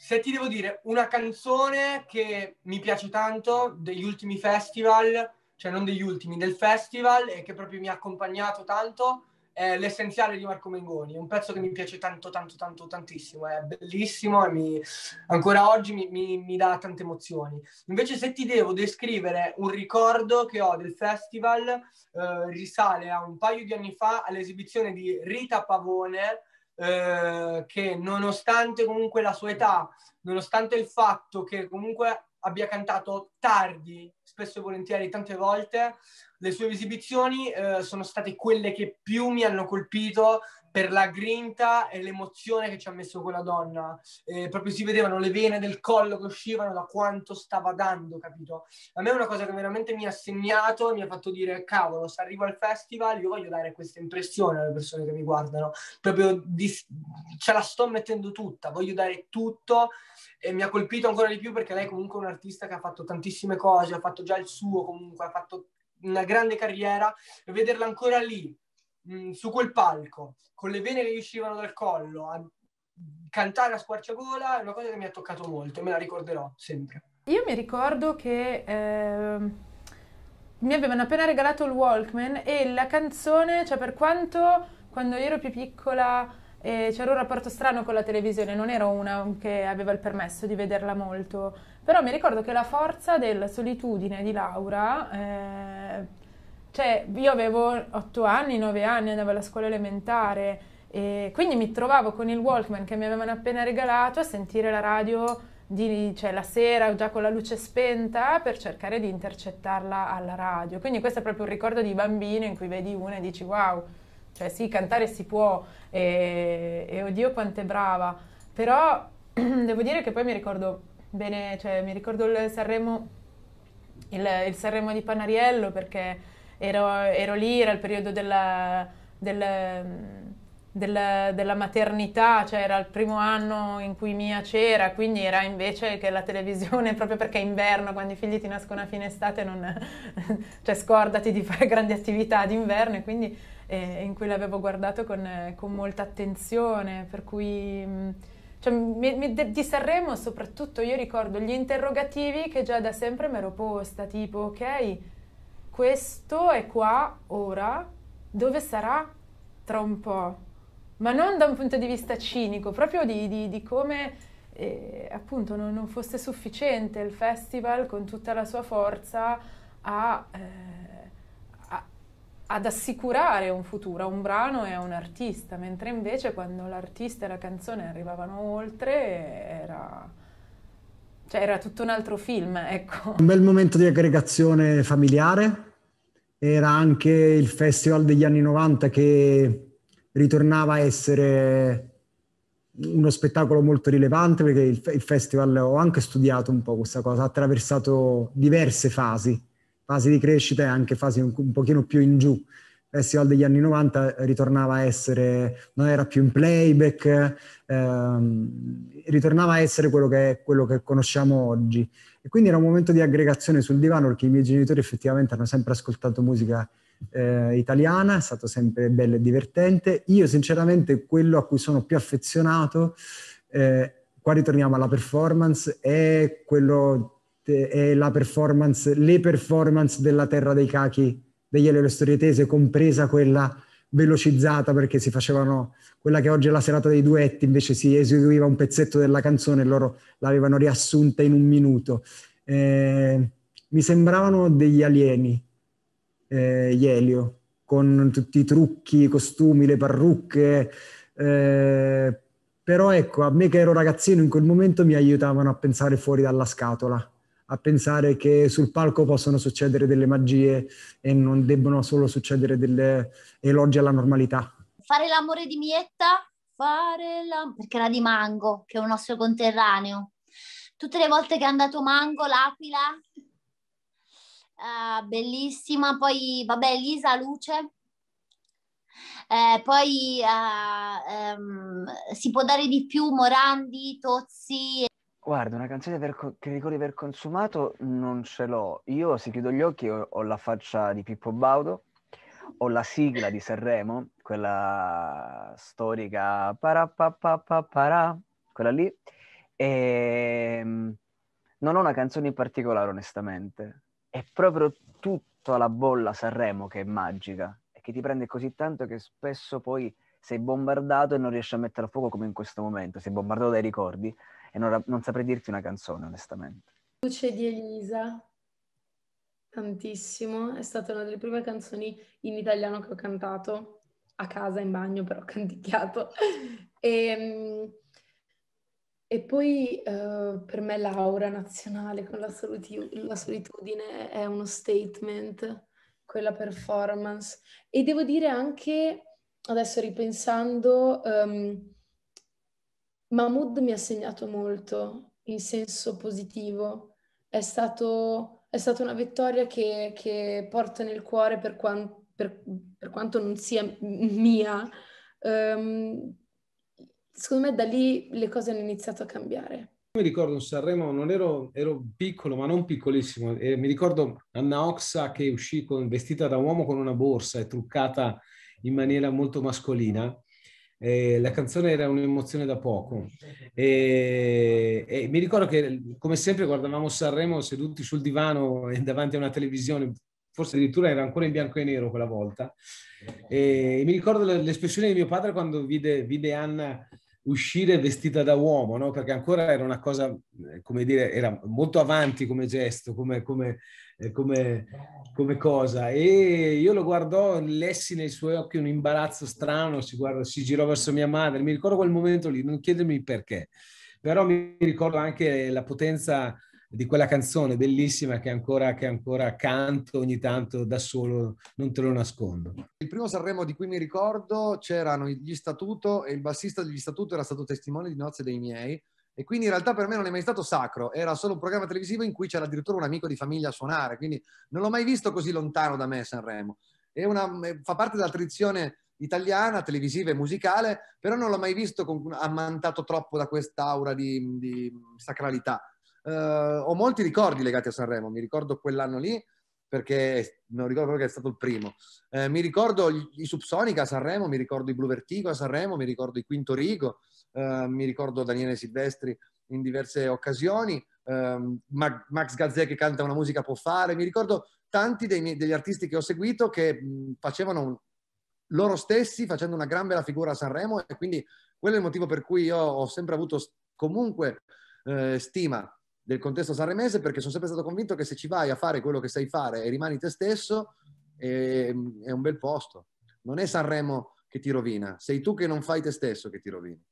Se ti devo dire una canzone che mi piace tanto degli ultimi festival, cioè non degli ultimi, del festival e che proprio mi ha accompagnato tanto, è L'essenziale di Marco Mengoni, È un pezzo che mi piace tanto, tanto, tanto, tantissimo, è bellissimo e mi, ancora oggi mi, mi, mi dà tante emozioni. Invece se ti devo descrivere un ricordo che ho del festival, eh, risale a un paio di anni fa all'esibizione di Rita Pavone, eh, che nonostante comunque la sua età, nonostante il fatto che comunque abbia cantato tardi, spesso e volentieri, tante volte, le sue esibizioni eh, sono state quelle che più mi hanno colpito per la grinta e l'emozione che ci ha messo quella donna. Eh, proprio si vedevano le vene del collo che uscivano da quanto stava dando, capito? A me è una cosa che veramente mi ha segnato, mi ha fatto dire, cavolo, se arrivo al festival io voglio dare questa impressione alle persone che mi guardano, proprio di, ce la sto mettendo tutta, voglio dare tutto e mi ha colpito ancora di più perché lei comunque è un artista che ha fatto tantissimo tantissime cose, ha fatto già il suo comunque, ha fatto una grande carriera, e vederla ancora lì, mh, mm, su quel palco, con le vene che gli uscivano dal collo, a cantare a squarciagola, è una cosa che mi ha toccato molto e me la ricorderò sempre. Io mi ricordo che... Eh mi avevano appena regalato il Walkman e la canzone, cioè per quanto quando io ero più piccola e c'era un rapporto strano con la televisione, non ero una che aveva il permesso di vederla molto, però mi ricordo che la forza della solitudine di Laura, eh, cioè io avevo 8 anni, 9 anni, andavo alla scuola elementare e quindi mi trovavo con il Walkman che mi avevano appena regalato a sentire la radio di, cioè, la sera già con la luce spenta per cercare di intercettarla alla radio. Quindi questo è proprio un ricordo di bambino in cui vedi una e dici wow cioè sì, cantare si può e, e oddio quanto è brava, però devo dire che poi mi ricordo bene, cioè mi ricordo il Sanremo, il, il Sanremo di Panariello perché ero, ero lì, era il periodo della, della, della, della, maternità, cioè era il primo anno in cui Mia c'era, quindi era invece che la televisione, proprio perché è inverno, quando i figli ti nascono a fine estate, non, cioè scordati di fare grandi attività d'inverno e quindi e, in cui l'avevo guardato con, eh, con molta attenzione, per cui... Mm, cioè, mi, mi, di Sanremo soprattutto io ricordo gli interrogativi che già da sempre mi ero posta, tipo ok, questo è qua ora, dove sarà tra un po'? Ma non da un punto di vista cinico, proprio di, di, di come eh, appunto non, non, fosse sufficiente il festival con tutta la sua forza a... Eh, ad assicurare un futuro a un brano e a un artista, mentre invece quando l'artista e la canzone arrivavano oltre era, cioè era tutto un altro film, ecco. Un bel momento di aggregazione familiare, era anche il festival degli anni 90 che ritornava a essere uno spettacolo molto rilevante perché il, il festival ho anche studiato un po' questa cosa, ha attraversato diverse fasi fase di crescita e anche fasi un, un pochino più in giù. Il festival degli anni 90 ritornava a essere, non era più in playback, ehm, ritornava a essere quello che, quello che, conosciamo oggi. E quindi era un momento di aggregazione sul divano perché i miei genitori effettivamente hanno sempre ascoltato musica eh, italiana, è stato sempre bello e divertente. Io sinceramente quello a cui sono più affezionato, eh, qua ritorniamo alla performance, è quello è la performance, le performance della Terra dei Cachi degli Eleostorie Tese, compresa quella velocizzata perché si facevano quella che oggi è la serata dei duetti, invece si eseguiva un pezzetto della canzone e loro l'avevano riassunta in un minuto. Eh, mi sembravano degli alieni, eh, Elio, con tutti i trucchi, i costumi, le parrucche. Eh, però ecco, a me che ero ragazzino in quel momento mi aiutavano a pensare fuori dalla scatola a pensare che sul palco possono succedere delle magie e non debbono solo succedere delle elogi alla normalità. Fare l'amore di Mietta, fare l'amore, perché era di Mango, che è un nostro conterraneo. Tutte le volte che è andato Mango, l'Aquila, uh, bellissima. Poi, vabbè, Lisa Luce. Eh, poi uh, um, si può dare di più Morandi, Tozzi. Guarda, una canzone co- che ricordi aver consumato non ce l'ho. Io se chiudo gli occhi ho, ho la faccia di Pippo Baudo, ho la sigla di Sanremo, quella storica, quella lì, e ehm, non ho una canzone in particolare onestamente, è proprio tutta la bolla Sanremo che è magica e che ti prende così tanto che spesso poi sei bombardato e non riesci a mettere a fuoco come in questo momento, sei bombardato dai ricordi e non, non saprei dirti una canzone, onestamente. Luce di Elisa, tantissimo, è stata una delle prime canzoni in italiano che ho cantato, a casa, in bagno, però canticchiato. e, ehm, e, poi uh, per me l'aura nazionale con la, solitu- la solitudine è uno statement, quella performance. E devo dire anche adesso ripensando, um, Mahmood mi ha segnato molto in senso positivo. È, stato, è stata una vittoria che, che, porto nel cuore per, quan, per, per quanto non sia mia. Um, secondo me da lì le cose hanno iniziato a cambiare. Mi ricordo un Sanremo, non ero, ero, piccolo, ma non piccolissimo. E mi ricordo Anna Oxa che uscì con, vestita da uomo con una borsa e truccata in maniera molto mascolina. Eh, la canzone era un'emozione da poco e, e, mi ricordo che come sempre guardavamo Sanremo seduti sul divano davanti a una televisione forse addirittura era ancora in bianco e nero quella volta e, e mi ricordo l'espressione di mio padre quando vide, vide Anna uscire vestita da uomo, no? perché ancora era una cosa, eh, come dire, era molto avanti come gesto, come, come, eh, come, come cosa. E io lo guardò, lessi nei suoi occhi un imbarazzo strano, si, guarda, si girò verso mia madre, mi ricordo quel momento lì, non chiedermi perché, però mi ricordo anche la potenza di quella canzone bellissima che ancora, che ancora canto ogni tanto da solo, non te lo nascondo. Il primo Sanremo di cui mi ricordo c'erano gli Statuto e il bassista degli Statuto era stato testimone di Nozze dei miei e quindi in realtà per me non è mai stato sacro, era solo un programma televisivo in cui c'era addirittura un amico di famiglia a suonare, quindi non l'ho mai visto così lontano da me Sanremo. Una, fa parte della tradizione italiana, televisiva e musicale, però non l'ho mai visto con, ammantato troppo da quest'aura di, di sacralità eh, ho molti ricordi legati a Sanremo, mi ricordo quell'anno lì perché non ricordo perché è stato il primo. Eh, mi ricordo i Subsonica a Sanremo, mi ricordo i Blue Vertigo a Sanremo, mi ricordo i Quinto Rigo, eh, mi ricordo Daniele Silvestri in diverse occasioni, eh, Max Gazzè che canta Una musica può fare, mi ricordo tanti miei, degli artisti che ho seguito che mh, facevano un, loro stessi facendo una gran bella figura a Sanremo e quindi quello è il motivo per cui io ho sempre avuto comunque eh, stima del contesto sanremese perché sono sempre stato convinto che se ci vai a fare quello che sai fare e rimani te stesso, è, ehm, è un bel posto. Non è Sanremo che ti rovina, sei tu che non fai te stesso che ti rovini.